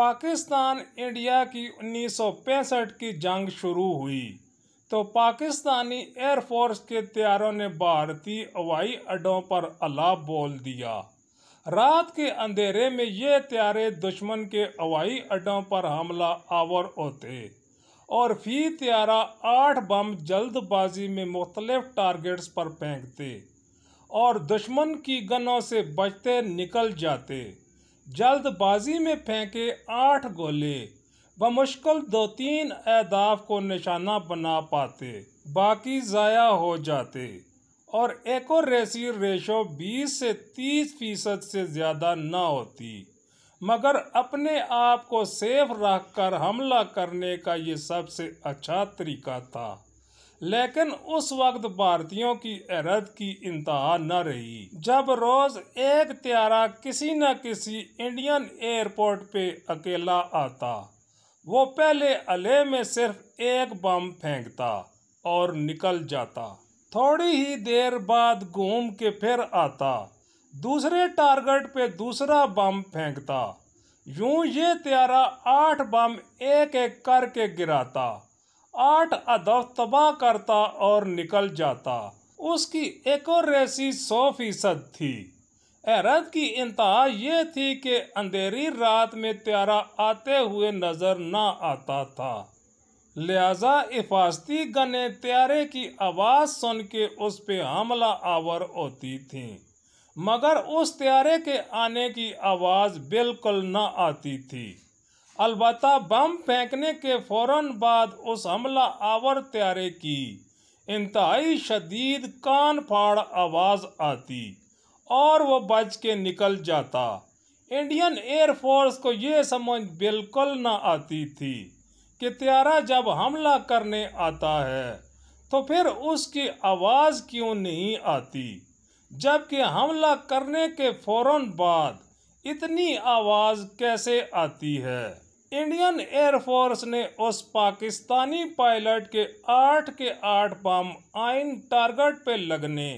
Pakistan India की उन्नीस की जंग शुरू हुई तो पाकिस्तानी एयरफोर्स के तैयारों ने भारतीय हवाई अड्डों पर अलाप बोल दिया रात के अंधेरे में ये त्यारे दुश्मन के हवाई अड्डों पर हमला आवर होते और फी त्यारा आठ बम जल्दबाजी में मुख्तलिफ टारगेट्स पर फेंकते और दुश्मन की गनों से बचते निकल जाते जल्दबाजी में फेंके आठ गोले मुश्किल दो तीन अहदाफ को निशाना बना पाते बाकी ज़ाया हो जाते और एक रेसी रेशो 20 से 30 फीसद से ज़्यादा ना होती मगर अपने आप को सेफ रख कर हमला करने का ये सबसे अच्छा तरीका था लेकिन उस वक्त भारतीयों की हैरत की इंतहा न रही जब रोज एक त्यारा किसी न किसी इंडियन एयरपोर्ट पे अकेला आता वो पहले अले में सिर्फ एक बम फेंकता और निकल जाता थोड़ी ही देर बाद घूम के फिर आता दूसरे टारगेट पे दूसरा बम फेंकता यूं ये त्यारा आठ बम एक एक करके गिराता आठ अदब तबाह करता और निकल जाता उसकी रेसी सौ फीसद थी हैरत की इंतहा यह थी कि अंधेरी रात में त्यारा आते हुए नज़र ना आता था लिहाजा हिफाजती गने त्यारे की आवाज़ सुन के उस पर हमला आवर होती थी मगर उस त्यारे के आने की आवाज़ बिल्कुल न आती थी अलबत् बम फेंकने के फ़ौर बाद उस हमला आवर त्यारे की इंतहाई शदीद कान फाड़ आवाज़ आती और वह बच के निकल जाता इंडियन एयरफोर्स को ये समझ बिल्कुल न आती थी कि त्यारा जब हमला करने आता है तो फिर उसकी आवाज़ क्यों नहीं आती जबकि हमला करने के फ़ौर बाद इतनी आवाज़ कैसे आती है इंडियन एयरफोर्स ने उस पाकिस्तानी पायलट के आठ के आठ बम आइन टारगेट पे लगने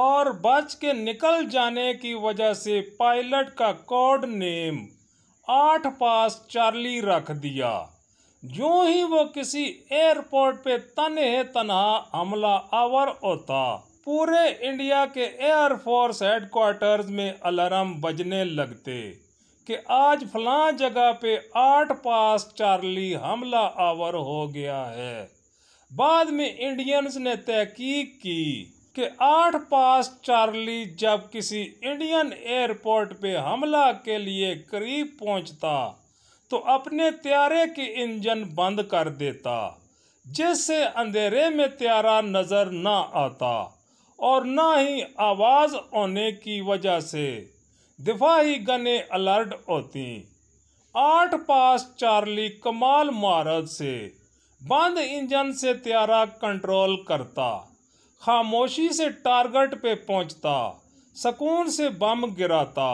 और बच के निकल जाने की वजह से पायलट का कोड नेम आठ पास चार्ली रख दिया जो ही वो किसी एयरपोर्ट पे तने तनहा हमला आवर होता पूरे इंडिया के एयरफोर्स हेडक्वार्टर्स में अलार्म बजने लगते कि आज फला जगह पे आठ पास चार्ली हमला आवर हो गया है बाद में इंडियंस ने तहकीक की कि आठ पास चार्ली जब किसी इंडियन एयरपोर्ट पे हमला के लिए करीब पहुंचता तो अपने त्यारे के इंजन बंद कर देता जिससे अंधेरे में त्यारा नज़र ना आता और ना ही आवाज़ होने की वजह से दिफाही गने अलर्ट होती आठ पास चार्ली कमाल मारद से बंद इंजन से त्यारा कंट्रोल करता खामोशी से टारगेट पे पहुंचता सकून से बम गिराता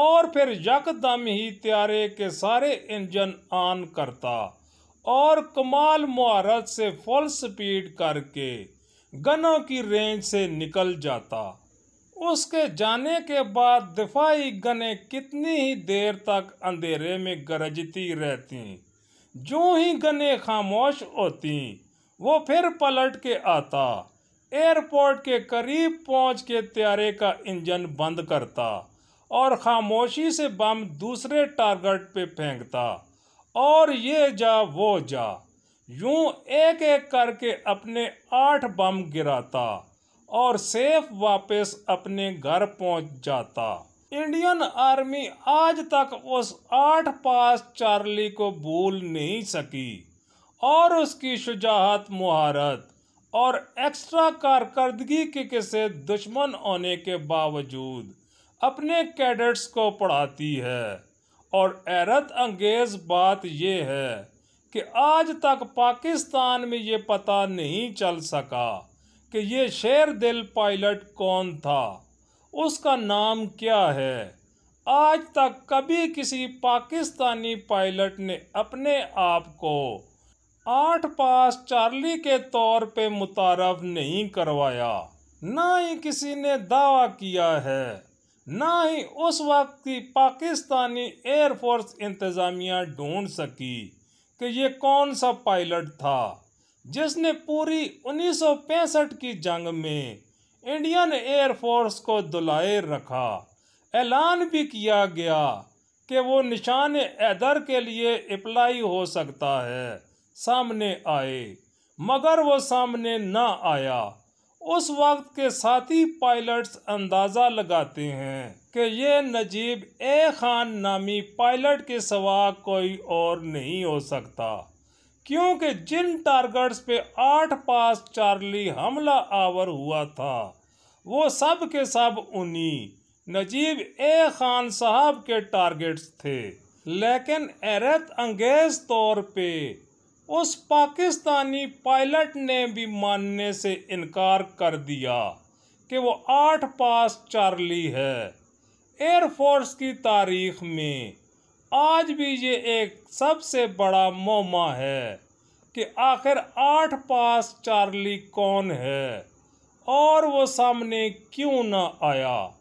और फिर यकदम ही त्यारे के सारे इंजन ऑन करता और कमाल महारत से फुल स्पीड करके गनों की रेंज से निकल जाता उसके जाने के बाद दिफाई गने कितनी ही देर तक अंधेरे में गरजती रहती जो ही गने खामोश होती वो फिर पलट के आता एयरपोर्ट के करीब पहुंच के त्यारे का इंजन बंद करता और खामोशी से बम दूसरे टारगेट पे फेंकता और ये जा वो जा यूं एक एक करके अपने आठ बम गिराता और सेफ वापस अपने घर पहुंच जाता इंडियन आर्मी आज तक उस आठ पास चार्ली को भूल नहीं सकी और उसकी शुजाहत महारत और एक्स्ट्रा कारकर्दगी के किसे दुश्मन होने के बावजूद अपने कैडेट्स को पढ़ाती है और एरत अंगेज बात यह है कि आज तक पाकिस्तान में ये पता नहीं चल सका कि ये शेर दिल पायलट कौन था उसका नाम क्या है आज तक कभी किसी पाकिस्तानी पायलट ने अपने आप को आठ पास चार्ली के तौर पे मुतारफ नहीं करवाया ना ही किसी ने दावा किया है ना ही उस वक्त की पाकिस्तानी एयरफोर्स इंतज़ामिया ढूंढ सकी कि ये कौन सा पायलट था जिसने पूरी 1965 की जंग में इंडियन एयरफोर्स को दुलाए रखा ऐलान भी किया गया कि वो निशान एदर के लिए अप्लाई हो सकता है सामने आए मगर वो सामने ना आया उस वक्त के साथी पायलट्स अंदाज़ा लगाते हैं कि ये नजीब ए खान नामी पायलट के सवा कोई और नहीं हो सकता क्योंकि जिन टारगेट्स पे आठ पास चार्ली हमला आवर हुआ था वो सब के सब उन्हीं नजीब ए खान साहब के टारगेट्स थे लेकिन एरत अंगेज तौर पे उस पाकिस्तानी पायलट ने भी मानने से इनकार कर दिया कि वो आठ पास चार्ली है एयरफोर्स की तारीख में आज भी ये एक सबसे बड़ा मोमा है कि आखिर आठ पास चार्ली कौन है और वो सामने क्यों ना आया